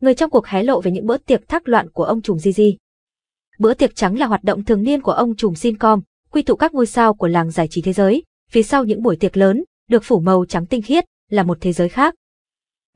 người trong cuộc hé lộ về những bữa tiệc thác loạn của ông trùm Gigi. Bữa tiệc trắng là hoạt động thường niên của ông trùm Sincom, quy tụ các ngôi sao của làng giải trí thế giới, phía sau những buổi tiệc lớn, được phủ màu trắng tinh khiết, là một thế giới khác.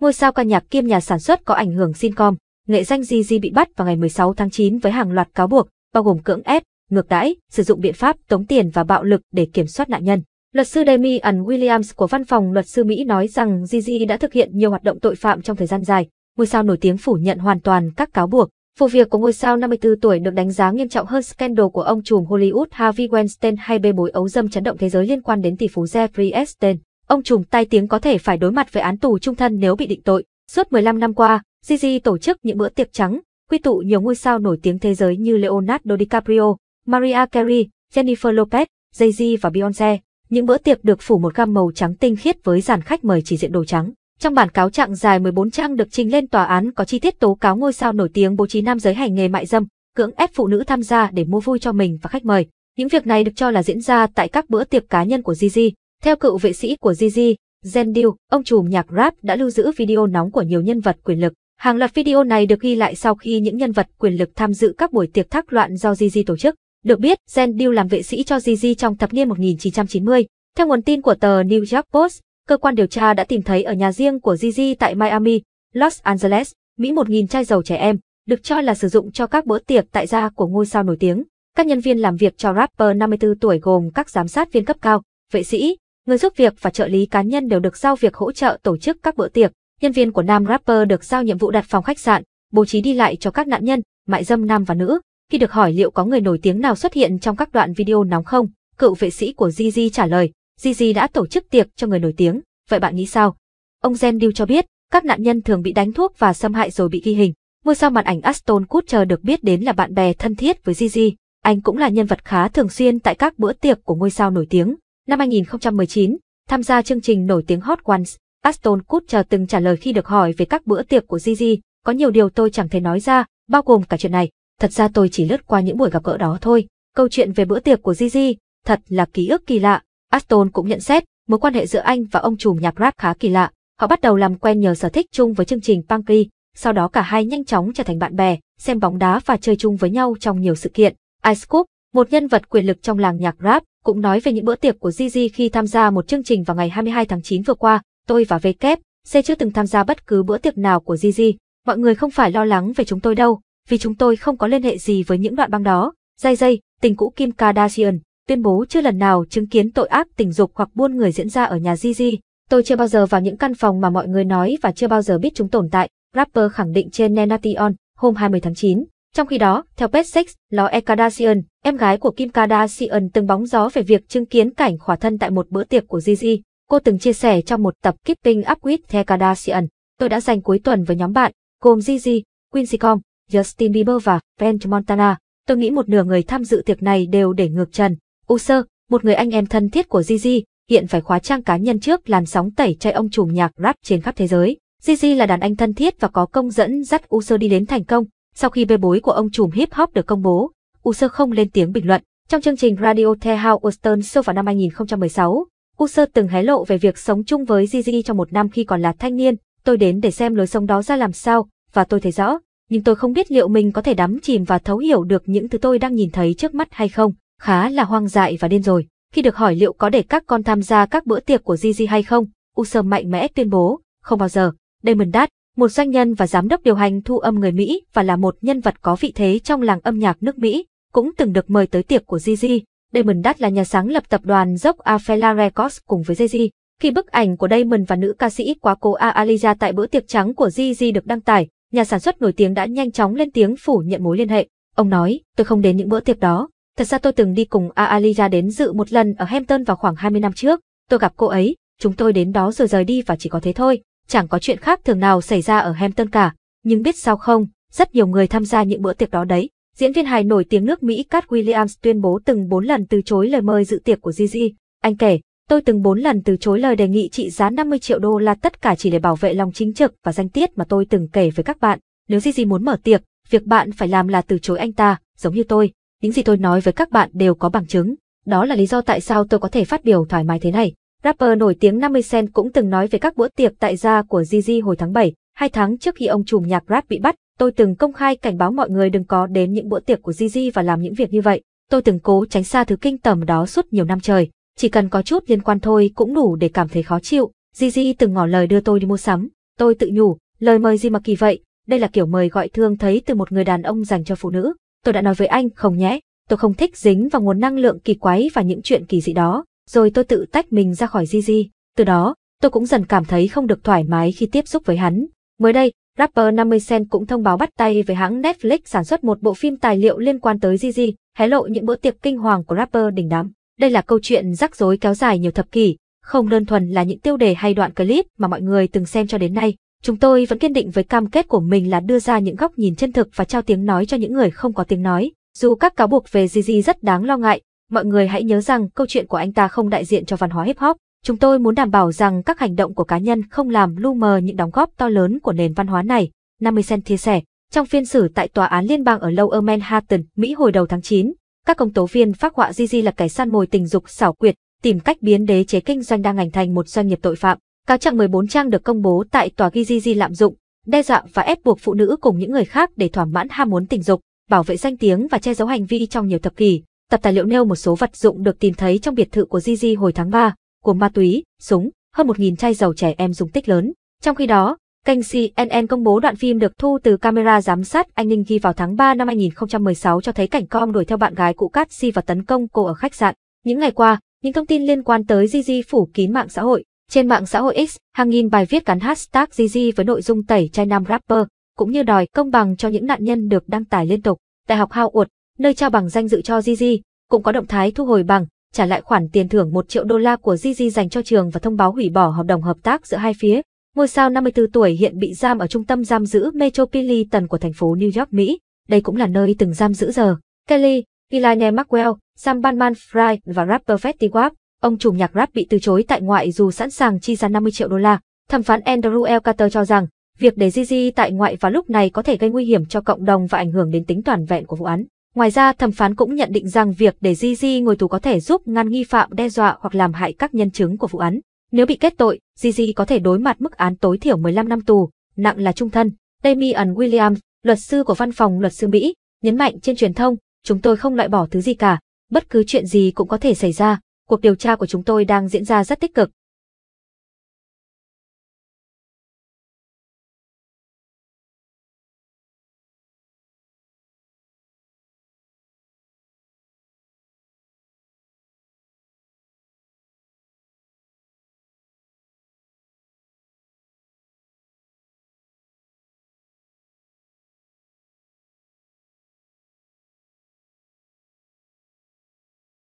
Ngôi sao ca nhạc kiêm nhà sản xuất có ảnh hưởng Sincom, nghệ danh Gigi bị bắt vào ngày 16 tháng 9 với hàng loạt cáo buộc, bao gồm cưỡng ép, ngược đãi, sử dụng biện pháp tống tiền và bạo lực để kiểm soát nạn nhân. Luật sư Damian Williams của văn phòng luật sư Mỹ nói rằng Gigi đã thực hiện nhiều hoạt động tội phạm trong thời gian dài, ngôi sao nổi tiếng phủ nhận hoàn toàn các cáo buộc. Vụ việc của ngôi sao 54 tuổi được đánh giá nghiêm trọng hơn scandal của ông trùm Hollywood Harvey Weinstein hay bê bối ấu dâm chấn động thế giới liên quan đến tỷ phú Jeffrey Epstein. Ông trùm tai tiếng có thể phải đối mặt với án tù trung thân nếu bị định tội. Suốt 15 năm qua, Gigi tổ chức những bữa tiệc trắng, quy tụ nhiều ngôi sao nổi tiếng thế giới như Leonardo DiCaprio, Maria Carey, Jennifer Lopez, Jay-Z và Beyoncé. Những bữa tiệc được phủ một gam màu trắng tinh khiết với dàn khách mời chỉ diện đồ trắng. Trong bản cáo trạng dài 14 trang được trình lên tòa án có chi tiết tố cáo ngôi sao nổi tiếng bố trí nam giới hành nghề mại dâm, cưỡng ép phụ nữ tham gia để mua vui cho mình và khách mời. Những việc này được cho là diễn ra tại các bữa tiệc cá nhân của Gigi. Theo cựu vệ sĩ của Gigi, Zendiu, ông trùm nhạc rap đã lưu giữ video nóng của nhiều nhân vật quyền lực. Hàng loạt video này được ghi lại sau khi những nhân vật quyền lực tham dự các buổi tiệc thác loạn do Gigi tổ chức. Được biết, Zendiu làm vệ sĩ cho Gigi trong thập niên 1990. Theo nguồn tin của tờ New York Post, cơ quan điều tra đã tìm thấy ở nhà riêng của Gigi tại Miami, Los Angeles, Mỹ 1.000 chai dầu trẻ em, được cho là sử dụng cho các bữa tiệc tại gia của ngôi sao nổi tiếng. Các nhân viên làm việc cho rapper 54 tuổi gồm các giám sát viên cấp cao, vệ sĩ, người giúp việc và trợ lý cá nhân đều được giao việc hỗ trợ tổ chức các bữa tiệc. Nhân viên của nam rapper được giao nhiệm vụ đặt phòng khách sạn, bố trí đi lại cho các nạn nhân, mại dâm nam và nữ. Khi được hỏi liệu có người nổi tiếng nào xuất hiện trong các đoạn video nóng không, cựu vệ sĩ của Gigi trả lời, Gigi đã tổ chức tiệc cho người nổi tiếng, vậy bạn nghĩ sao? Ông Gen Diu cho biết, các nạn nhân thường bị đánh thuốc và xâm hại rồi bị ghi hình. Ngôi sao màn ảnh Aston Kutcher được biết đến là bạn bè thân thiết với Gigi. Anh cũng là nhân vật khá thường xuyên tại các bữa tiệc của ngôi sao nổi tiếng. Năm 2019, tham gia chương trình nổi tiếng Hot Ones, Aston Kutcher từng trả lời khi được hỏi về các bữa tiệc của Gigi, có nhiều điều tôi chẳng thể nói ra, bao gồm cả chuyện này. Thật ra tôi chỉ lướt qua những buổi gặp gỡ đó thôi. Câu chuyện về bữa tiệc của Gigi, thật là ký ức kỳ lạ. Aston cũng nhận xét, mối quan hệ giữa anh và ông chủ nhạc rap khá kỳ lạ. Họ bắt đầu làm quen nhờ sở thích chung với chương trình Punky, sau đó cả hai nhanh chóng trở thành bạn bè, xem bóng đá và chơi chung với nhau trong nhiều sự kiện. Ice Cube, một nhân vật quyền lực trong làng nhạc rap, cũng nói về những bữa tiệc của Gigi khi tham gia một chương trình vào ngày 22 tháng 9 vừa qua. Tôi và v VK, C chưa từng tham gia bất cứ bữa tiệc nào của Gigi. Mọi người không phải lo lắng về chúng tôi đâu, vì chúng tôi không có liên hệ gì với những đoạn băng đó. Dây dây, tình cũ Kim Kardashian, tuyên bố chưa lần nào chứng kiến tội ác tình dục hoặc buôn người diễn ra ở nhà Gigi. Tôi chưa bao giờ vào những căn phòng mà mọi người nói và chưa bao giờ biết chúng tồn tại, rapper khẳng định trên Nenation hôm 20 tháng 9. Trong khi đó, theo Pet Sex, Lore Kardashian, em gái của Kim Kardashian từng bóng gió về việc chứng kiến cảnh khỏa thân tại một bữa tiệc của Gigi. Cô từng chia sẻ trong một tập Keeping Up With The Kardashian. Tôi đã dành cuối tuần với nhóm bạn, gồm Gigi, Quincy Com, Justin Bieber và Ben Montana. Tôi nghĩ một nửa người tham dự tiệc này đều để ngược trần. U Sơ, một người anh em thân thiết của Gigi, hiện phải khóa trang cá nhân trước làn sóng tẩy chay ông trùm nhạc rap trên khắp thế giới. Gigi là đàn anh thân thiết và có công dẫn dắt U Sơ đi đến thành công. Sau khi bê bối của ông trùm hip hop được công bố, U Sơ không lên tiếng bình luận. Trong chương trình Radio The House Austin Show vào năm 2016, U Sơ từng hé lộ về việc sống chung với Gigi trong một năm khi còn là thanh niên. Tôi đến để xem lối sống đó ra làm sao, và tôi thấy rõ, nhưng tôi không biết liệu mình có thể đắm chìm và thấu hiểu được những thứ tôi đang nhìn thấy trước mắt hay không khá là hoang dại và điên rồi. Khi được hỏi liệu có để các con tham gia các bữa tiệc của Gigi hay không, Usher mạnh mẽ tuyên bố, không bao giờ. Damon đáp, một doanh nhân và giám đốc điều hành thu âm người Mỹ và là một nhân vật có vị thế trong làng âm nhạc nước Mỹ, cũng từng được mời tới tiệc của Gigi. Damon Dad là nhà sáng lập tập đoàn dốc Afela Records cùng với Gigi. Khi bức ảnh của Damon và nữ ca sĩ quá cố Aaliyah tại bữa tiệc trắng của Gigi được đăng tải, nhà sản xuất nổi tiếng đã nhanh chóng lên tiếng phủ nhận mối liên hệ. Ông nói, tôi không đến những bữa tiệc đó, Thật ra tôi từng đi cùng Aalira đến dự một lần ở Hampton vào khoảng 20 năm trước. Tôi gặp cô ấy, chúng tôi đến đó rồi rời đi và chỉ có thế thôi. Chẳng có chuyện khác thường nào xảy ra ở Hampton cả. Nhưng biết sao không, rất nhiều người tham gia những bữa tiệc đó đấy. Diễn viên hài nổi tiếng nước Mỹ Cat Williams tuyên bố từng 4 lần từ chối lời mời dự tiệc của Gigi. Anh kể, tôi từng 4 lần từ chối lời đề nghị trị giá 50 triệu đô là tất cả chỉ để bảo vệ lòng chính trực và danh tiết mà tôi từng kể với các bạn. Nếu Gigi muốn mở tiệc, việc bạn phải làm là từ chối anh ta, giống như tôi những gì tôi nói với các bạn đều có bằng chứng. Đó là lý do tại sao tôi có thể phát biểu thoải mái thế này. Rapper nổi tiếng 50 Cent cũng từng nói về các bữa tiệc tại gia của Gigi hồi tháng 7, hai tháng trước khi ông trùm nhạc rap bị bắt, tôi từng công khai cảnh báo mọi người đừng có đến những bữa tiệc của Gigi và làm những việc như vậy. Tôi từng cố tránh xa thứ kinh tởm đó suốt nhiều năm trời, chỉ cần có chút liên quan thôi cũng đủ để cảm thấy khó chịu. Gigi từng ngỏ lời đưa tôi đi mua sắm, tôi tự nhủ, lời mời gì mà kỳ vậy, đây là kiểu mời gọi thương thấy từ một người đàn ông dành cho phụ nữ. Tôi đã nói với anh không nhé, tôi không thích dính vào nguồn năng lượng kỳ quái và những chuyện kỳ dị đó, rồi tôi tự tách mình ra khỏi Gigi. Từ đó, tôi cũng dần cảm thấy không được thoải mái khi tiếp xúc với hắn. Mới đây, rapper 50 Cent cũng thông báo bắt tay với hãng Netflix sản xuất một bộ phim tài liệu liên quan tới Gigi, hé lộ những bữa tiệc kinh hoàng của rapper đỉnh đám. Đây là câu chuyện rắc rối kéo dài nhiều thập kỷ, không đơn thuần là những tiêu đề hay đoạn clip mà mọi người từng xem cho đến nay. Chúng tôi vẫn kiên định với cam kết của mình là đưa ra những góc nhìn chân thực và trao tiếng nói cho những người không có tiếng nói. Dù các cáo buộc về Gigi rất đáng lo ngại, mọi người hãy nhớ rằng câu chuyện của anh ta không đại diện cho văn hóa hip hop. Chúng tôi muốn đảm bảo rằng các hành động của cá nhân không làm lu mờ những đóng góp to lớn của nền văn hóa này, 50 Cent chia sẻ. Trong phiên xử tại tòa án liên bang ở Lower Manhattan, Mỹ hồi đầu tháng 9, các công tố viên phát họa Gigi là kẻ săn mồi tình dục xảo quyệt, tìm cách biến đế chế kinh doanh đang ảnh thành một doanh nghiệp tội phạm. Cáo trạng 14 trang được công bố tại tòa ghi Di Di lạm dụng, đe dọa và ép buộc phụ nữ cùng những người khác để thỏa mãn ham muốn tình dục, bảo vệ danh tiếng và che giấu hành vi trong nhiều thập kỷ. Tập tài liệu nêu một số vật dụng được tìm thấy trong biệt thự của Di Di hồi tháng 3, gồm ma túy, súng, hơn 1.000 chai dầu trẻ em dùng tích lớn. Trong khi đó, kênh CNN công bố đoạn phim được thu từ camera giám sát an ninh ghi vào tháng 3 năm 2016 cho thấy cảnh con đuổi theo bạn gái cũ Cathy và tấn công cô ở khách sạn. Những ngày qua, những thông tin liên quan tới Gigi phủ kín mạng xã hội. Trên mạng xã hội X, hàng nghìn bài viết gắn hashtag Gigi với nội dung tẩy chay nam rapper, cũng như đòi công bằng cho những nạn nhân được đăng tải liên tục. Đại học hao uột, nơi trao bằng danh dự cho Gigi, cũng có động thái thu hồi bằng, trả lại khoản tiền thưởng 1 triệu đô la của Gigi dành cho trường và thông báo hủy bỏ hợp đồng hợp tác giữa hai phía. Ngôi sao 54 tuổi hiện bị giam ở trung tâm giam giữ Metropolitan của thành phố New York, Mỹ. Đây cũng là nơi từng giam giữ giờ. Kelly, Elaine Maxwell, Sam Bankman-Fried và rapper Fetty Wap Ông chủ nhạc rap bị từ chối tại ngoại dù sẵn sàng chi ra 50 triệu đô la. Thẩm phán Andrew L. Carter cho rằng, việc để Gigi tại ngoại vào lúc này có thể gây nguy hiểm cho cộng đồng và ảnh hưởng đến tính toàn vẹn của vụ án. Ngoài ra, thẩm phán cũng nhận định rằng việc để Gigi ngồi tù có thể giúp ngăn nghi phạm đe dọa hoặc làm hại các nhân chứng của vụ án. Nếu bị kết tội, Gigi có thể đối mặt mức án tối thiểu 15 năm tù, nặng là trung thân. Damian Williams, luật sư của văn phòng luật sư Mỹ, nhấn mạnh trên truyền thông, chúng tôi không loại bỏ thứ gì cả, bất cứ chuyện gì cũng có thể xảy ra, cuộc điều tra của chúng tôi đang diễn ra rất tích cực,